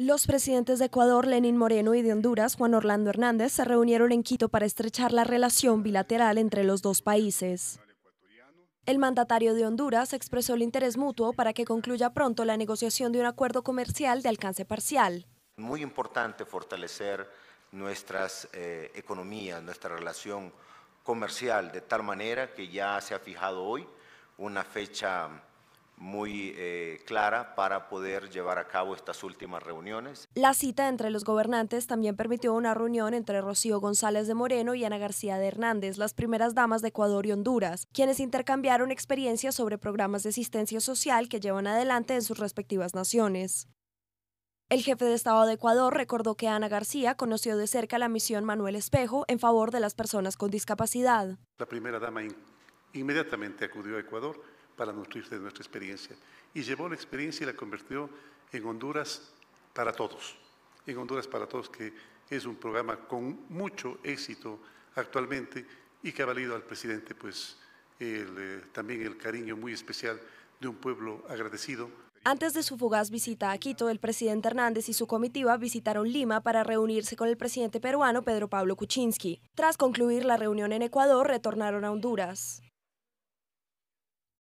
Los presidentes de Ecuador, Lenín Moreno, y de Honduras, Juan Orlando Hernández, se reunieron en Quito para estrechar la relación bilateral entre los dos países. El mandatario de Honduras expresó el interés mutuo para que concluya pronto la negociación de un acuerdo comercial de alcance parcial. Muy importante fortalecer nuestras eh, economías, nuestra relación comercial, de tal manera que ya se ha fijado hoy una fecha muy eh, clara para poder llevar a cabo estas últimas reuniones. La cita entre los gobernantes también permitió una reunión entre Rocío González de Moreno y Ana García de Hernández, las primeras damas de Ecuador y Honduras, quienes intercambiaron experiencias sobre programas de asistencia social que llevan adelante en sus respectivas naciones. El jefe de Estado de Ecuador recordó que Ana García conoció de cerca la misión Manuel Espejo en favor de las personas con discapacidad. La primera dama inmediatamente acudió a Ecuador para nutrirse de nuestra experiencia. Y llevó la experiencia y la convirtió en Honduras para todos. En Honduras para todos, que es un programa con mucho éxito actualmente y que ha valido al presidente pues eh, también el cariño muy especial de un pueblo agradecido. Antes de su fugaz visita a Quito, el presidente Hernández y su comitiva visitaron Lima para reunirse con el presidente peruano Pedro Pablo Kuczynski. Tras concluir la reunión en Ecuador, retornaron a Honduras.